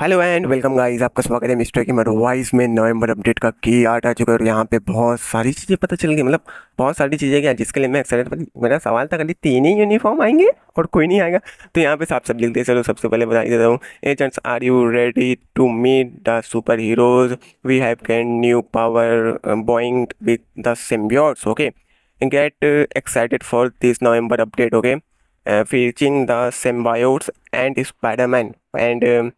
hello and welcome guys आपका स्वागत है मिस्टर की वाइस में नवंबर अपडेट का की आर्ट आ चुका है और यहाँ पे बहुत सारी चीज़ें पता चल गई मतलब बहुत सारी चीज़ें क्या जिसके लिए मैं एक्साइटेड मेरा सवाल था खाली तीन ही यूनिफॉर्म आएंगे और कोई नहीं आएगा तो यहाँ पे साफ सब लिखते दे चलो सबसे पहले बता देता हूँ agents are you ready to meet the super heroes we have can new power boing with the symbiotes okay get excited for this November update okay featuring the symbiotes and Spiderman and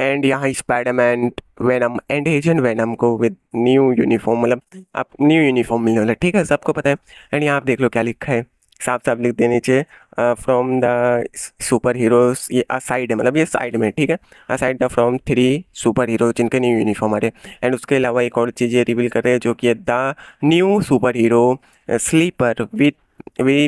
and यहाँ Spiderman Venom and agent Venom को with new uniform मतलब आप new uniform मिलने वाला ठीक है सबको पता है एंड यहाँ आप देख लो क्या लिखा है साफ साफ लिख देने चाहिए फ्रॉम द सुपर हीरोज ये साइड है मतलब ये साइड में ठीक है aside the from three super hero जिनके न्यू यूनिफॉर्म आ रहे हैं एंड उसके अलावा एक और चीज़ ये रिवील कर रहे हैं जो कि the new super hero sleeper with we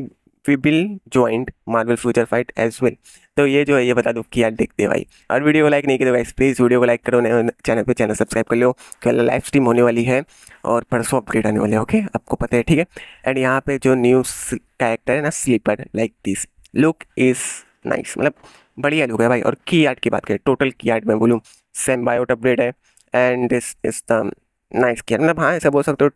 we will join Marvel Future Fight as well तो ये जो है ये बता दो कि यार देखते हैं भाई और वीडियो को लाइक नहीं किया भाई गाइस प्लीज़ वीडियो को लाइक करो चैनल पर चैनल सब्सक्राइब कर लो कल लाइव स्ट्रीम होने वाली है और परसों अपडेट आने वाले ओके आपको पता है ठीक है एंड यहाँ पे जो न्यू कैरेक्टर है ना sleeper like this look is nice मतलब बढ़िया लुक है भाई और की आर्ट की बात करें टोटल की आर्ट में बोलूँ सेम बायोट अपडेट है and this is the nice की मतलब हाँ ऐसा बोल सकते हो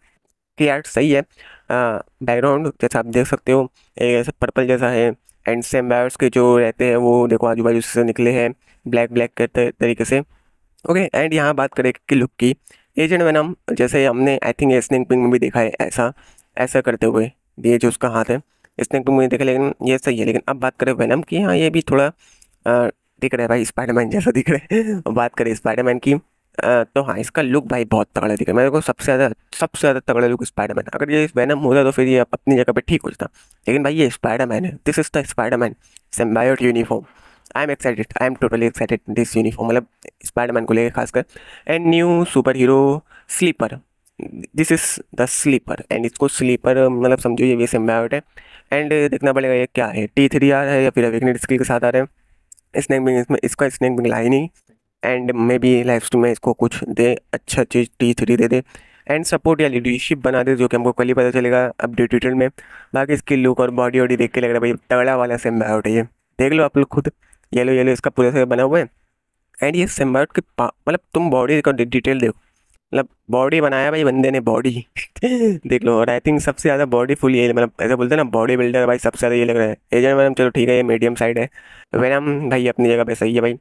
की आर्ट सही है बैकग्राउंड जैसा आप देख सकते हो ऐसा पर्पल जैसा है एंड बायर्स के जो रहते हैं वो देखो आजू बाजू से निकले हैं ब्लैक ब्लैक के तरीके से ओके एंड यहाँ बात करें कि लुक की एजेंट वैनम जैसे हमने आई थिंक स्नैक पिंग में भी देखा है ऐसा ऐसा करते हुए ये जो उसका हाथ है स्नैक पिंग में देखा लेकिन ये सही है लेकिन अब बात करें वैनम की हाँ ये भी थोड़ा दिख रहा है भाई स्पाइडरमैन जैसा दिख रहा है बात करें स्पाइडरमैन की तो हाँ इसका लुक भाई बहुत तगड़ा दिखा मेरे को सबसे ज़्यादा सबसे ज़्यादा तगड़ा लुक मैन अगर ये वैनम होता तो फिर ये अपनी जगह पे ठीक हो जाता लेकिन भाई ये मैन है this is the man symbiote uniform I am excited I am totally excited this uniform मतलब मैन को लेकर खासकर and new super hero sleeper this is the sleeper and इसको स्लीपर मतलब समझो ये सेम्बायोट है एंड देखना पड़ेगा ये क्या है टी थ्री आर है या फिर अवेकनेट स्किल के साथ आ रहे हैं स्नैक बिंग इसमें इसका स्नैक बिंग लाइन ही एंड मे बी लाइफ में इसको कुछ दे अच्छा चीज़ टी थ्री दे दे एंड सपोर्ट या लीडरशिप बना दे जो कि हमको कल ही पता चलेगा डिटेल में बाकी इसकी लुक और बॉडी वॉडी देख के लग रहा है भाई तगड़ा वाला सेम्बाउट है ये देख लो आप लोग खुद येलो येलो इसका पूरा से बना हुआ है एंड ये सेम्बाउट के मतलब तुम बॉडी का डिटेल देखो मतलब बॉडी बनाया भाई बंदे ने बॉडी देख लो और आई थिंक सबसे ज़्यादा बॉडी फुल ये मतलब ऐसा बोलते हैं ना बॉडी बिल्डर भाई सबसे ज़्यादा ये लग रहा है एजेंट मैडम मतलब चलो ठीक है ये मीडियम साइड है वैनम भाई अपनी जगह पे सही है भाई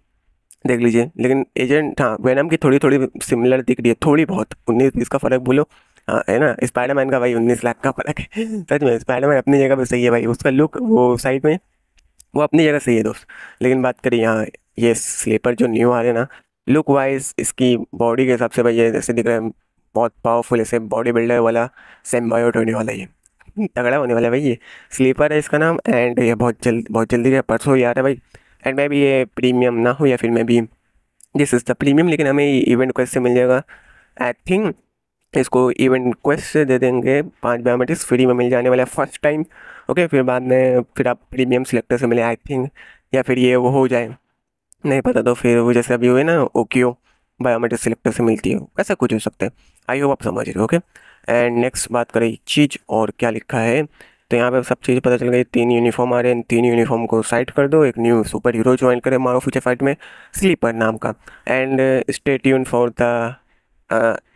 देख लीजिए लेकिन एजेंट हाँ वैनम की थोड़ी थोड़ी सिमिलर दिख रही है थोड़ी बहुत उन्नीस बीस का फ़र्क बोलो हाँ है ना स्पाइडरमैन का भाई उन्नीस लाख का फ़र्क है सच में स्पाइडरमैन अपनी जगह पर सही है भाई उसका लुक वो साइड में वो अपनी जगह सही है दोस्त लेकिन बात करिए यहाँ ये स्लीपर जो न्यू आ रहे ना लुक वाइज इसकी बॉडी के हिसाब से भाई ये जैसे दिख रहा है बहुत पावरफुल ऐसे बॉडी बिल्डर वाला सेम्बायोट होने वाला ये तगड़ा होने वाला है भाई ये स्लीपर है इसका नाम एंड ये बहुत जल्द बहुत जल्दी परसों ही आ रहा है भाई एंड मैं भी ये प्रीमियम ना हो या फिर मैं भी दिस इज़ द प्रीमियम लेकिन हमें इवेंट क्वेस्ट से मिल जाएगा आई थिंक इसको इवेंट क्वेस्ट से दे देंगे पाँच बायोमेट्रिक्स फ्री में मिल जाने वाला है फर्स्ट टाइम ओके फिर बाद में फिर आप प्रीमियम सिलेक्टर से मिले आई थिंक या फिर ये वो हो जाए नहीं पता तो फिर वो जैसे अभी हुए ना ओके बायोमेट्रिक सिलेक्टर से मिलती है ऐसा कुछ हो सकता है आई होप आप समझ रहे हो ओके एंड नेक्स्ट बात करें चीज़ और क्या लिखा है तो यहाँ पे सब चीज़ पता चल गई तीन यूनिफॉर्म आ रहे हैं तीन यूनिफॉर्म को साइड कर दो एक न्यू सुपर हीरो ज्वाइन करें मारो फ्यूचर फाइट में स्लीपर नाम का and stay tune for the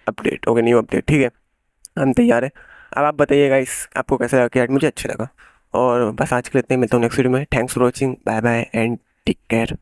update okay new update ठीक है हम तैयार है अब आप बताइएगा इस आपको कैसा लगा कि मुझे अच्छा लगा और बस आज के लिए इतने मिलता हूँ नेक्स्ट वीडियो में thanks for watching bye bye and take care